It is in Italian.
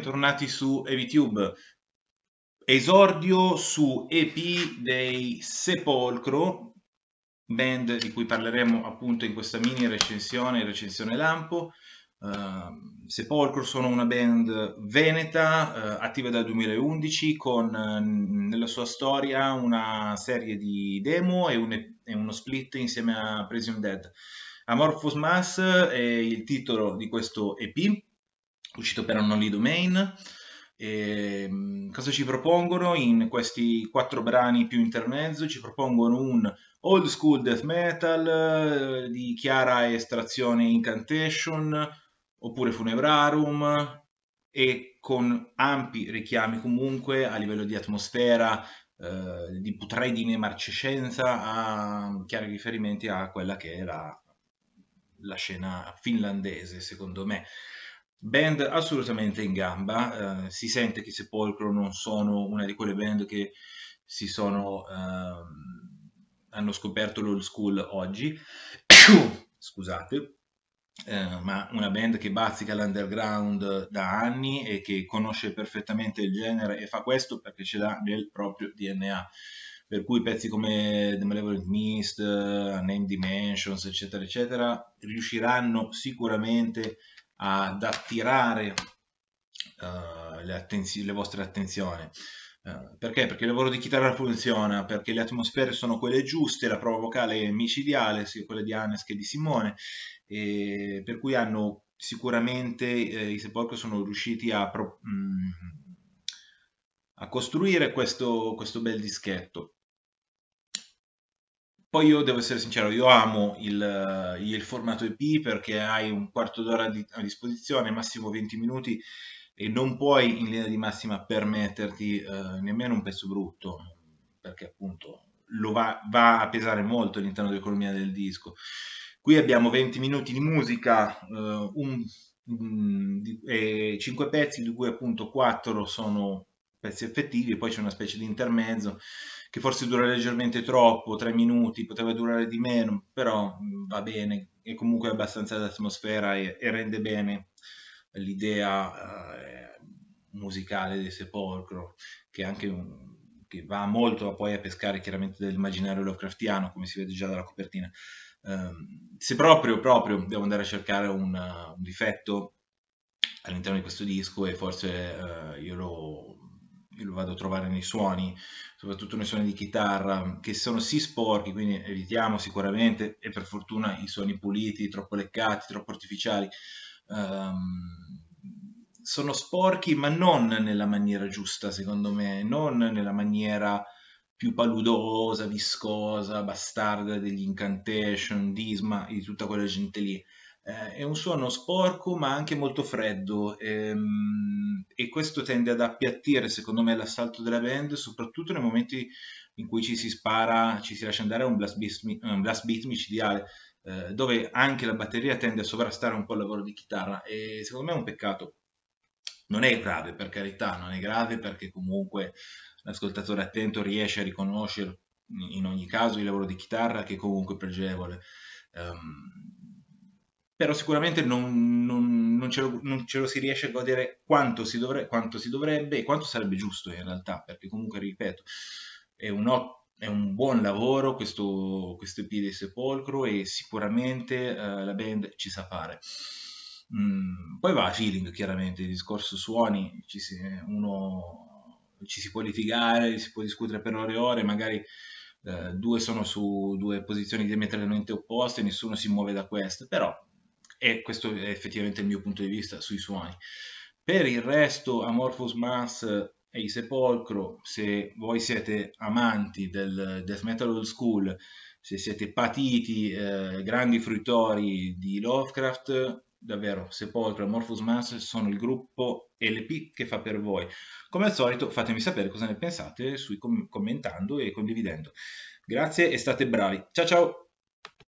bentornati su EviTube. Esordio su EP dei Sepolcro, band di cui parleremo appunto in questa mini recensione, recensione lampo. Uh, Sepolcro sono una band veneta uh, attiva dal 2011 con uh, nella sua storia una serie di demo e, un e uno split insieme a Prison Dead. Amorphous Mass è il titolo di questo EP uscito per Only Domain. E ehm, cosa ci propongono in questi quattro brani più intermezzo? Ci propongono un old school death metal eh, di chiara estrazione incantation oppure funebrarum e con ampi richiami comunque a livello di atmosfera, eh, di putredine marcescenza a chiari riferimenti a quella che era la scena finlandese secondo me. Band assolutamente in gamba, eh, si sente che Sepolcro non sono una di quelle band che si sono, eh, hanno scoperto l'old school oggi, scusate, eh, ma una band che bazzica l'underground da anni e che conosce perfettamente il genere e fa questo perché ce l'ha nel proprio DNA. Per cui pezzi come The Malevolent Mist, eh, Name Dimensions, eccetera, eccetera, riusciranno sicuramente ad attirare uh, le, le, vostre attenzioni. Uh, perché? Perché il lavoro di chitarra funziona, perché le atmosfere sono quelle giuste, la prova vocale è micidiale, sia quella di Hannes che di Simone, e per cui hanno sicuramente eh, i Sepolcro sono riusciti a, mh, mm, a costruire questo, questo bel dischetto. Poi io devo essere sincero, io amo il, eh, il formato EP perché hai un quarto d'ora di, a disposizione, massimo 20 minuti e non puoi in linea di massima permetterti eh, nemmeno un pezzo brutto perché appunto lo va, va a pesare molto all'interno dell'economia del disco. Qui abbiamo 20 minuti di musica, eh, un, mh, mm, di, eh, 5 pezzi, di cui appunto 4 sono pezzi effettivi, e poi c'è una specie di intermezzo che forse dura leggermente troppo, tre minuti, poteva durare di meno, però mm, va bene, è comunque abbastanza d'atmosfera e, e rende bene l'idea eh, musicale di sepolcro, che, anche un, che va molto poi a pescare chiaramente dell'immaginario Lovecraftiano, come si vede già dalla copertina. Eh, se proprio, proprio devo andare a cercare un, un difetto all'interno di questo disco e forse eh, io lo, lo vado a trovare nei suoni, soprattutto nei suoni di chitarra, che sono sì sporchi, quindi evitiamo sicuramente, e per fortuna i suoni puliti, troppo leccati, troppo artificiali, um, sono sporchi ma non nella maniera giusta secondo me, non nella maniera più paludosa, viscosa, bastarda degli incantation, disma, di tutta quella gente lì. Eh, è un suono sporco ma anche molto freddo ehm, e questo tende ad appiattire secondo me l'assalto della band soprattutto nei momenti in cui ci si spara, ci si lascia andare a un blast beat, un blast beat micidiale eh, dove anche la batteria tende a sovrastare un po' il lavoro di chitarra e secondo me è un peccato non è grave per carità, non è grave perché comunque l'ascoltatore attento riesce a riconoscere in ogni caso il lavoro di chitarra che è comunque pregevole. ehm, però sicuramente non, non, non, ce lo, non, ce lo, si riesce a godere quanto si, dovre, quanto si dovrebbe e quanto sarebbe giusto in realtà, perché comunque, ripeto, è un, è un buon lavoro questo, questo EP di Sepolcro e sicuramente uh, la band ci sa fare. Mm, poi va a feeling, chiaramente, il discorso suoni, ci si, uno, ci si può litigare, si può discutere per ore e ore, magari... Uh, due sono su due posizioni diametralmente opposte, nessuno si muove da queste, però e questo è effettivamente il mio punto di vista sui suoni. Per il resto Amorphous Mass e i Sepolcro, se voi siete amanti del death metal old school, se siete patiti, eh, grandi fruitori di Lovecraft, davvero Sepolcro e Amorphous Mass sono il gruppo LP che fa per voi. Come al solito fatemi sapere cosa ne pensate sui com- commentando e condividendo. Grazie e state bravi. Ciao ciao!